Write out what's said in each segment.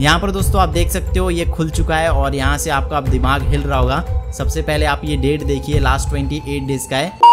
यहाँ पर दोस्तों आप देख सकते हो ये खुल चुका है और यहाँ से आपका आप दिमाग हिल रहा होगा सबसे पहले आप ये डेट देखिए लास्ट ट्वेंटी एट डेज का है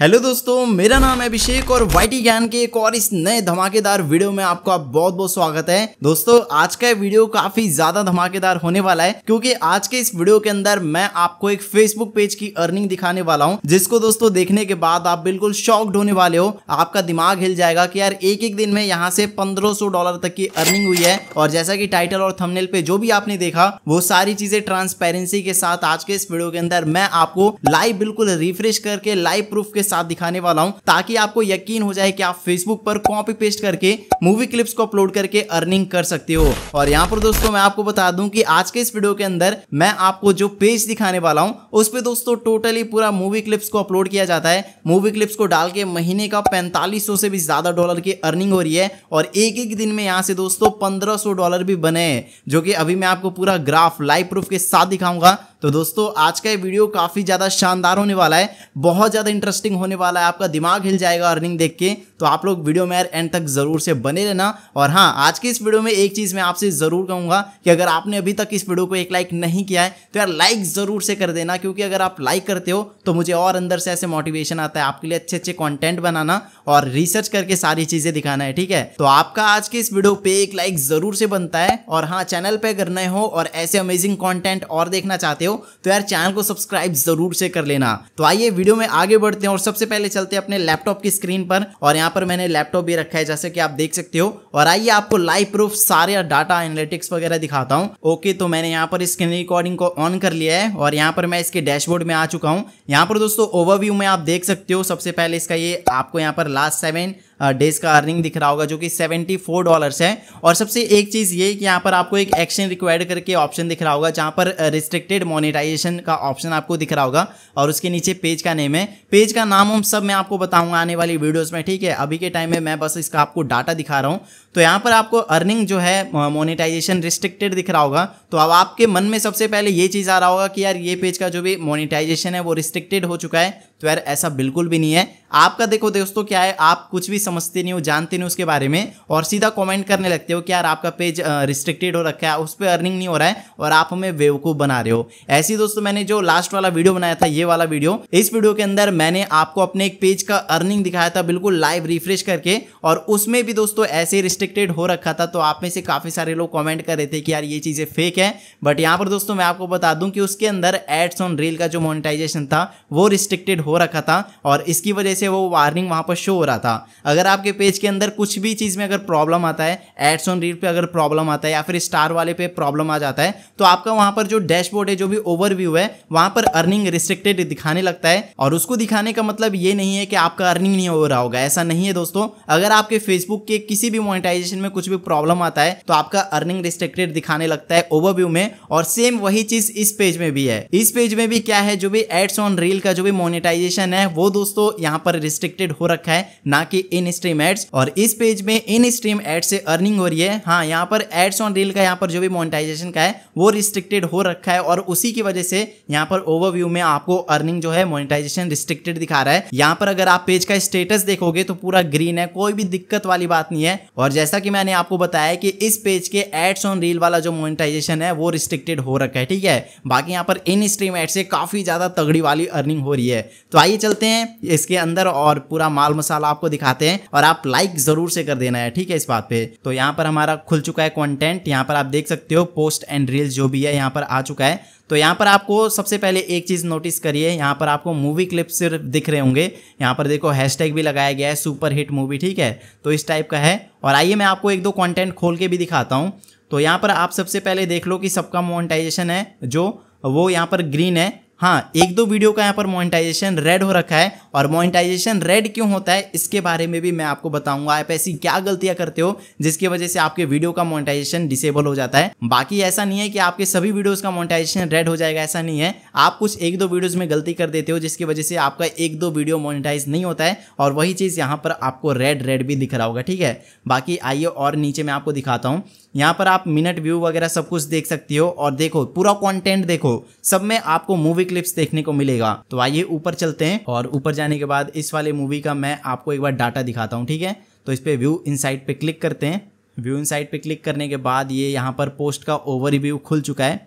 हेलो दोस्तों मेरा नाम है अभिषेक और वाईटी ज्ञान के एक और इस नए धमाकेदार वीडियो में आपका बहुत बहुत स्वागत है दोस्तों आज का वीडियो काफी ज्यादा धमाकेदार होने वाला है क्योंकि आज के इस वीडियो के अंदर मैं आपको एक फेसबुक पेज की अर्निंग दिखाने वाला हूं जिसको दोस्तों देखने के बाद आप बिल्कुल शॉक्ड होने वाले हो आपका दिमाग हिल जाएगा की यार एक एक दिन में यहाँ से पंद्रह डॉलर तक की अर्निंग हुई है और जैसा की टाइटल और थमनेल पे जो भी आपने देखा वो सारी चीजें ट्रांसपेरेंसी के साथ आज के इस वीडियो के अंदर मैं आपको लाइव बिल्कुल रिफ्रेश करके लाइव प्रूफ के साथ दिखाने वाला हूँ ताकि आपको यकीन हो जाए कि आप फेसबुक पर कॉपी पेस्ट करके मूवी क्लिप्स को अपलोड करके अर्निंग कर सकते हो और यहाँ पर दोस्तों मैं आपको बता दूं कि आज के इस वीडियो के अंदर मैं आपको जो पेज दिखाने वाला हूँ उस पर दोस्तों टोटली पूरा मूवी क्लिप्स को अपलोड किया जाता है मूवी क्लिप्स को डाल के महीने का पैंतालीस से भी ज्यादा डॉलर की अर्निंग हो रही है और एक एक दिन में यहाँ से दोस्तों पंद्रह डॉलर भी बने हैं जो कि अभी मैं आपको पूरा ग्राफ लाइव प्रूफ के साथ दिखाऊंगा तो दोस्तों आज का ये वीडियो काफ़ी ज़्यादा शानदार होने वाला है बहुत ज़्यादा इंटरेस्टिंग होने वाला है आपका दिमाग हिल जाएगा अर्निंग देख के तो आप लोग वीडियो में यार एंड तक ज़रूर से बने रहना और हाँ आज के इस वीडियो में एक चीज़ मैं आपसे ज़रूर कहूँगा कि अगर आपने अभी तक इस वीडियो को एक लाइक नहीं किया है तो यार लाइक ज़रूर से कर देना क्योंकि अगर आप लाइक करते हो तो मुझे और अंदर से ऐसे मोटिवेशन आता है आपके लिए अच्छे अच्छे कॉन्टेंट बनाना और रिसर्च करके सारी चीज़ें दिखाना है ठीक है तो आपका आज के इस वीडियो पे एक लाइक ज़रूर से बनता है और हाँ चैनल पे अगर नए हो और ऐसे अमेजिंग कॉन्टेंट और देखना चाहते हो तो यार चैनल को सब्सक्राइब जरूर से कर लेना तो आइए वीडियो में आगे बढ़ते हैं और सबसे पहले चलते हैं अपने लैपटॉप की स्क्रीन पर और यहाँ पर मैंने लैपटॉप भी रखा है जैसे कि आप देख सकते हो और आइए आपको लाइव प्रूफ सारे डाटा एनालिटिक्स वगैरह दिखाता हूँ ओके तो मैंने यहाँ पर स्क्रीन रिकॉर्डिंग को ऑन कर लिया है और यहाँ पर मैं इसके डैशबोर्ड में आ चुका हूँ यहाँ पर दोस्तों ओवरव्यू में आप देख सकते हो सबसे पहले इसका ये आपको यहाँ पर लास्ट सेवन डेज का अर्निंग दिख रहा होगा जो कि सेवेंटी फोर डॉलर्स है और सबसे एक चीज़ ये कि यहाँ पर आपको एक एक्शन रिक्वायर्ड करके ऑप्शन दिख रहा होगा जहाँ पर रिस्ट्रिक्टेड मोनिटाइजेशन का ऑप्शन आपको दिख रहा होगा और उसके नीचे पेज का नेम है पेज का नाम हम सब मैं आपको बताऊंगा आने वाली वीडियोज़ में ठीक है अभी के टाइम में मैं बस इसका आपको डाटा दिखा रहा हूँ तो यहाँ पर आपको अर्निंग जो है मोनिटाइजेशन रिस्ट्रिक्टेड दिख रहा होगा तो अब आपके मन में सबसे पहले ये चीज़ आ रहा होगा कि यार ये पेज का जो भी मोनिटाइजेशन है वो रिस्ट्रिक्टेड हो चुका है तो यार ऐसा बिल्कुल भी नहीं है आपका देखो दोस्तों क्या है आप कुछ भी समझते नहीं हो जानते नहीं उसके बारे में और सीधा कमेंट करने लगते हो कि यार आपका पेज रिस्ट्रिक्टेड हो रखा है उस पर अर्निंग नहीं हो रहा है और आप हमें बेवकूफ़ बना रहे हो ऐसी दोस्तों मैंने जो लास्ट वाला वीडियो बनाया था ये वाला वीडियो इस वीडियो के अंदर मैंने आपको अपने एक पेज का अर्निंग दिखाया था बिल्कुल लाइव रिफ्रेश करके और उसमें भी दोस्तों ऐसे रिस्ट्रिक्टेड हो रखा था तो आप में से काफ़ी सारे लोग कॉमेंट कर रहे थे कि यार ये चीज़ें फेक है बट यहाँ पर दोस्तों मैं आपको बता दूँ कि उसके अंदर एड्स ऑन रील का जो मोनिटाइजेशन था वो रिस्ट्रिक्टेड हो रखा था और इसकी वजह से वो वार्निंग वहाँ पर शो हो रहा था अगर आपके पेज के अंदर कुछ भी चीज़ में अगर प्रॉब्लम आता है एड्स ऑन रीड पर अगर प्रॉब्लम आता है या फिर स्टार वाले पे प्रॉब्लम आ जाता है तो आपका वहाँ पर जो डैशबोर्ड है जो भी ओवरव्यू है वहाँ पर अर्निंग रिस्ट्रिक्टेड दिखाने लगता है और उसको दिखाने का मतलब ये नहीं है कि आपका अर्निंग नहीं हो रहा होगा ऐसा नहीं है दोस्तों अगर आपके फेसबुक के किसी भी मोनिटाइजेशन में कुछ भी प्रॉब्लम आता है तो आपका अर्निंग रिस्ट्रिक्टेड दिखाने लगता है ओवरव्यू में और सेम वही चीज इस पेज में भी है इस पेज में भी क्या है जो भी एड्स ऑन रील का जो भी मोनिटाइज मोनेटाइजेशन है वो दोस्तों यहाँ पर रिस्ट्रिक्टेड हो रखा है ना कि इन स्ट्रीम एड्स और इस पेज में इन स्ट्रीम एड से अर्निंग हो रही है हाँ यहाँ पर एड्स ऑन रील का यहाँ पर जो भी मोनेटाइजेशन का है वो रिस्ट्रिक्टेड हो रखा है और उसी की वजह से यहाँ पर ओवरव्यू में आपको अर्निंग जो है मोनिटाइजेशन रिस्ट्रिक्टेड दिखा रहा है यहाँ पर अगर आप पेज का स्टेटस देखोगे तो पूरा ग्रीन है कोई भी दिक्कत वाली बात नहीं है और जैसा कि मैंने आपको बताया कि इस पेज के एड्स ऑन रील वाला जो मोनिटाइजेशन है वो रिस्ट्रिक्टेड हो रखा है ठीक है बाकी यहाँ पर इन स्ट्रीम एड से काफी ज्यादा तगड़ी वाली अर्निंग हो रही है तो आइए चलते हैं इसके अंदर और पूरा माल मसाला आपको दिखाते हैं और आप लाइक जरूर से कर देना है ठीक है इस बात पे तो यहाँ पर हमारा खुल चुका है कंटेंट यहाँ पर आप देख सकते हो पोस्ट एंड रील जो भी है यहाँ पर आ चुका है तो यहाँ पर आपको सबसे पहले एक चीज़ नोटिस करिए यहाँ पर आपको मूवी क्लिप सिर्फ दिख रहे होंगे यहाँ पर देखो हैशटैग भी लगाया गया है सुपर हिट मूवी ठीक है तो इस टाइप का है और आइए मैं आपको एक दो कंटेंट खोल के भी दिखाता हूँ तो यहाँ पर आप सबसे पहले देख लो कि सबका मोनेटाइजेशन है जो वो यहाँ पर ग्रीन है हाँ एक दो वीडियो का यहाँ पर मोनिटाइजेशन रेड हो रखा है और मोनिटाइजेशन रेड क्यों होता है इसके बारे में भी मैं आपको बताऊंगा आप ऐसी क्या गलतियां करते हो जिसकी वजह से आपके वीडियो का मोनिटाइजेशन डिसेबल हो जाता है बाकी ऐसा नहीं है कि आपके सभी वीडियोज का मोनिटाइजेशन रेड हो जाएगा ऐसा नहीं है आप कुछ एक दो वीडियोज में गलती कर देते हो जिसकी वजह से आपका एक दो वीडियो मोनिटाइज नहीं होता है और वही चीज़ यहाँ पर आपको रेड रेड भी दिख रहा होगा ठीक है बाकी आइए और नीचे मैं आपको दिखाता हूँ यहाँ पर आप मिनट व्यू वगैरह सब कुछ देख सकती हो और देखो पूरा कंटेंट देखो सब में आपको मूवी क्लिप्स देखने को मिलेगा तो आइए ऊपर चलते हैं और ऊपर जाने जाने के बाद इस वाले मूवी का मैं आपको एक बार डाटा दिखाता हूँ ठीक है तो इस पर व्यू इन साइट पर क्लिक करते हैं व्यू इन साइट पर क्लिक करने के बाद ये यहाँ पर पोस्ट का ओवर रिव्यू खुल चुका है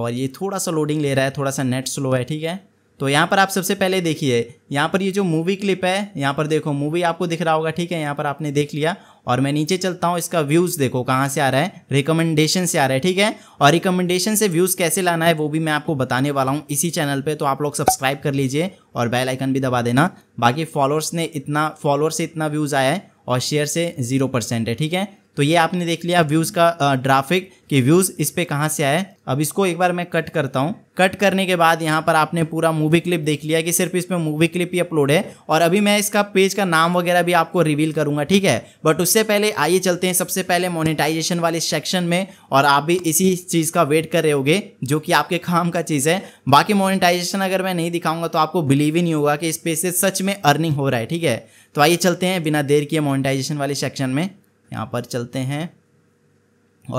और ये थोड़ा सा लोडिंग ले रहा है थोड़ा सा नेट स्लो है ठीक है तो यहाँ पर आप सबसे पहले देखिए यहाँ पर ये जो मूवी क्लिप है यहाँ पर देखो मूवी आपको दिख रहा होगा ठीक है यहाँ पर आपने देख लिया और मैं नीचे चलता हूँ इसका व्यूज़ देखो कहाँ से आ रहा है रिकमेंडेशन से आ रहा है ठीक है और रिकमेंडेशन से व्यूज़ कैसे लाना है वो भी मैं आपको बताने वाला हूँ इसी चैनल पर तो आप लोग सब्सक्राइब कर लीजिए और बेल आइकन भी दबा देना बाकी फॉलोअर्स ने इतना फॉलोअर्स से इतना व्यूज़ आया है और शेयर से जीरो परसेंट है ठीक है तो ये आपने देख लिया व्यूज़ का ड्राफिक कि व्यूज़ इस पे कहाँ से आए अब इसको एक बार मैं कट करता हूँ कट करने के बाद यहाँ पर आपने पूरा मूवी क्लिप देख लिया कि सिर्फ इसमें मूवी क्लिप ही अपलोड है और अभी मैं इसका पेज का नाम वगैरह भी आपको रिवील करूंगा ठीक है बट उससे पहले आइए चलते हैं सबसे पहले मोनिटाइजेशन वाले सेक्शन में और आप भी इसी चीज़ का वेट कर रहे होगे जो कि आपके काम का चीज़ है बाकी मोनिटाइजेशन अगर मैं नहीं दिखाऊंगा तो आपको बिलीव ही नहीं होगा कि इस पे से सच में अर्निंग हो रहा है ठीक है तो आइए चलते हैं बिना देर किए मोनिटाइजेशन वाले सेक्शन में यहाँ पर चलते हैं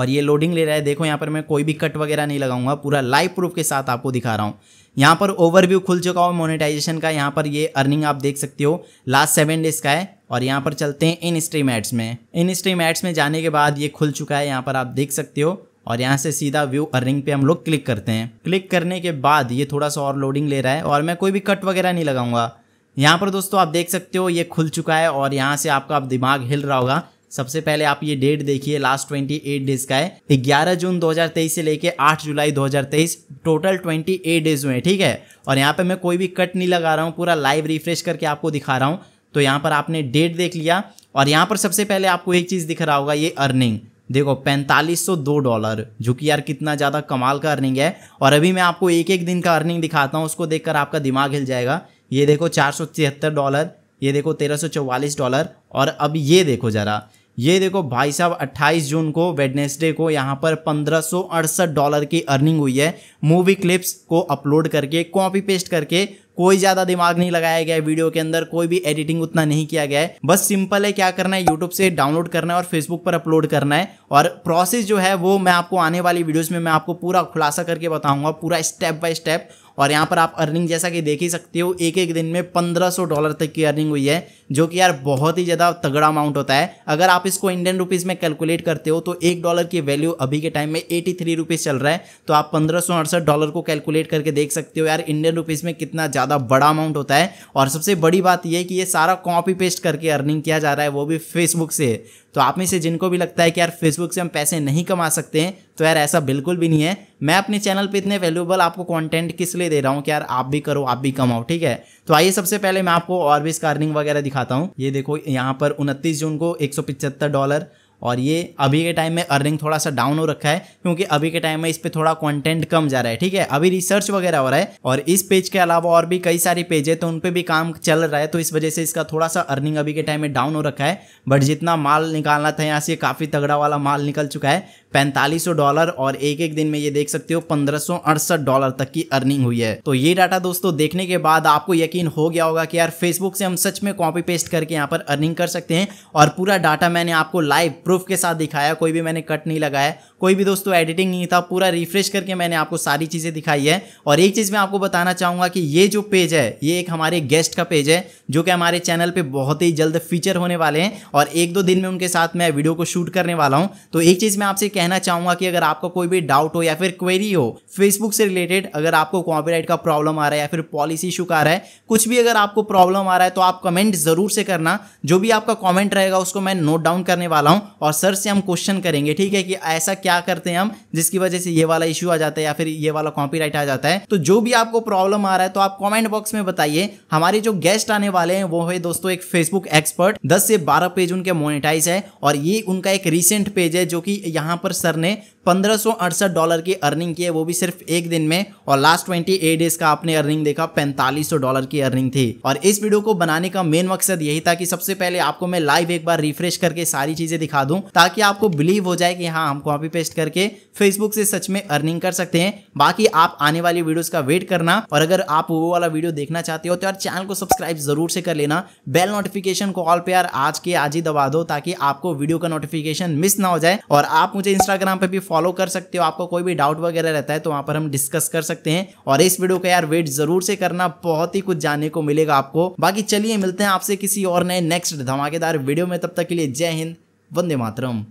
और ये लोडिंग ले रहा है देखो यहाँ पर मैं कोई भी कट वगैरह नहीं लगाऊंगा पूरा लाइव प्रूफ के साथ आपको दिखा रहा हूँ यहाँ पर ओवरव्यू खुल चुका हो मोनेटाइजेशन का यहाँ पर ये अर्निंग आप देख सकते हो लास्ट सेवन डेज का है और यहाँ पर चलते हैं इन स्ट्रीम एड्स में इन स्ट्रीम एड्स में जाने के बाद ये खुल चुका है यहाँ पर आप देख सकते हो और यहाँ से सीधा व्यू अर्निंग पे हम लोग क्लिक करते हैं क्लिक करने के बाद ये थोड़ा सा और लोडिंग ले रहा है और मैं कोई भी कट वगैरह नहीं लगाऊंगा यहाँ पर दोस्तों आप देख सकते हो ये खुल चुका है और यहाँ से आपका आप दिमाग हिल रहा होगा सबसे पहले आप ये डेट देखिए लास्ट ट्वेंटी एट डेज का है ग्यारह जून दो हजार तेईस से लेके आठ जुलाई दो हजार तेईस टोटल ट्वेंटी एट डेज हुए ठीक है और यहाँ पे मैं कोई भी कट नहीं लगा रहा हूँ पूरा लाइव रिफ्रेश करके आपको दिखा रहा हूँ तो यहाँ पर आपने डेट देख लिया और यहाँ पर सबसे पहले आपको एक चीज़ दिख रहा होगा ये अर्निंग देखो पैंतालीस सौ दो डॉलर जो कि यार कितना ज़्यादा कमाल का अर्निंग है और अभी मैं आपको एक एक दिन का अर्निंग दिखाता हूँ उसको देखकर आपका दिमाग हिल जाएगा ये देखो चार सौ तिहत्तर डॉलर ये देखो तेरह सौ चौवालीस डॉलर और अब ये देखो ज़रा ये देखो भाई साहब 28 जून को वेडनेसडे को यहाँ पर पंद्रह डॉलर की अर्निंग हुई है मूवी क्लिप्स को अपलोड करके कॉपी पेस्ट करके कोई ज़्यादा दिमाग नहीं लगाया गया है वीडियो के अंदर कोई भी एडिटिंग उतना नहीं किया गया है बस सिंपल है क्या करना है यूट्यूब से डाउनलोड करना है और फेसबुक पर अपलोड करना है और प्रोसेस जो है वो मैं आपको आने वाली वीडियोस में मैं आपको पूरा खुलासा करके बताऊंगा पूरा स्टेप बाय स्टेप और यहाँ पर आप अर्निंग जैसा कि देख ही सकते हो एक एक दिन में 1500 डॉलर तक की अर्निंग हुई है जो कि यार बहुत ही ज़्यादा तगड़ा अमाउंट होता है अगर आप इसको इंडियन रुपीज़ में कैलकुलेट करते हो तो एक डॉलर की वैल्यू अभी के टाइम में एटी थ्री रुपीज़ चल रहा है तो आप पंद्रह डॉलर को कैलकुलेट करके देख सकते हो यार इंडियन रुपीज़ में कितना ज़्यादा बड़ा अमाउंट होता है और सबसे बड़ी बात यह कि ये सारा कॉपी पेस्ट करके अर्निंग किया जा रहा है वो भी फेसबुक से तो आप में से जिनको भी लगता है कि यार फेसबुक से हम पैसे नहीं कमा सकते हैं तो यार ऐसा बिल्कुल भी नहीं है मैं अपने चैनल पे इतने वैल्यूबल आपको कंटेंट किस लिए दे रहा हूँ कि यार आप भी करो आप भी कमाओ ठीक है तो आइए सबसे पहले मैं आपको और भी इसका वगैरह दिखाता हूँ ये देखो यहाँ पर उनतीस जून को एक डॉलर और ये अभी के टाइम में अर्निंग थोड़ा सा डाउन हो रखा है क्योंकि अभी के टाइम में इस पर थोड़ा कंटेंट कम जा रहा है ठीक है अभी रिसर्च वगैरह हो रहा है और इस पेज के अलावा और भी कई सारी पेज है तो उनपे भी काम चल रहा है तो इस वजह से इसका थोड़ा सा अर्निंग अभी के टाइम में डाउन हो रखा है बट जितना माल निकालना था यहाँ से काफ़ी तगड़ा वाला माल निकल चुका है पैंतालीस डॉलर और एक एक दिन में ये देख सकते हो पंद्रह डॉलर तक की अर्निंग हुई है तो ये डाटा दोस्तों देखने के बाद आपको यकीन हो गया होगा कि यार फेसबुक से हम सच में कॉपी पेस्ट करके यहाँ पर अर्निंग कर सकते हैं और पूरा डाटा मैंने आपको लाइव प्रूफ के साथ दिखाया कोई भी मैंने कट नहीं लगाया कोई भी दोस्तों एडिटिंग नहीं था पूरा रिफ्रेश करके मैंने आपको सारी चीज़ें दिखाई है और एक चीज़ मैं आपको बताना चाहूँगा कि ये जो पेज है ये एक हमारे गेस्ट का पेज है जो कि हमारे चैनल पर बहुत ही जल्द फीचर होने वाले हैं और एक दो दिन में उनके साथ मैं वीडियो को शूट करने वाला हूँ तो एक चीज़ मैं आपसे कहना चाहूंगा कि अगर आपका कोई भी डाउट हो या फिर क्वेरी हो फेसबुक से रिलेटेड अगर आपको कॉपीराइट का प्रॉब्लम आ रहा है या फिर पॉलिसी इशू का आ रहा है कुछ भी अगर आपको प्रॉब्लम आ रहा है तो आप कमेंट जरूर से करना जो भी आपका कॉमेंट रहेगा उसको मैं नोट डाउन करने वाला हूँ और सर से हम क्वेश्चन करेंगे ठीक है कि ऐसा क्या करते हैं हम जिसकी वजह से ये वाला इशू आ जाता है या फिर ये वाला कॉपी आ जाता है तो जो भी आपको प्रॉब्लम आ रहा है तो आप कॉमेंट बॉक्स में बताइए हमारे जो गेस्ट आने वाले हैं वो है दोस्तों एक फेसबुक एक्सपर्ट दस से बारह पेज उनके मोनिटाइज है और ये उनका एक रिसेंट पेज है जो कि यहाँ पर पर सर ने पंद्रह डॉलर की अर्निंग की है वो भी सिर्फ एक दिन में और लास्ट 28 डेज का आपने अर्निंग देखा पैंतालीस डॉलर की अर्निंग थी और इस वीडियो को बनाने का मेन मकसद यही था कि सबसे पहले आपको मैं लाइव एक बार रिफ्रेश करके सारी चीजें दिखा दूं ताकि आपको बिलीव हो जाए कि हाँ हम कॉपी पेस्ट करके फेसबुक से सच में अर्निंग कर सकते हैं बाकी आप आने वाली वीडियोस का वेट करना और अगर आप वो वाला वीडियो देखना चाहते हो तो यार चैनल को सब्सक्राइब जरूर से कर लेना बेल नोटिफिकेशन को ऑल पे यार आज के आज ही दबा दो ताकि आपको वीडियो का नोटिफिकेशन मिस ना हो जाए और आप मुझे इंस्टाग्राम पे भी फॉलो कर सकते हो आपको कोई भी डाउट वगैरह रहता है तो वहां पर हम डिस्कस कर सकते हैं और इस वीडियो का यार वेट जरूर से करना बहुत ही कुछ जानने को मिलेगा आपको बाकी चलिए मिलते हैं आपसे किसी और नए नेक्स्ट धमाकेदार वीडियो में तब तक के लिए जय हिंद वंदे मातरम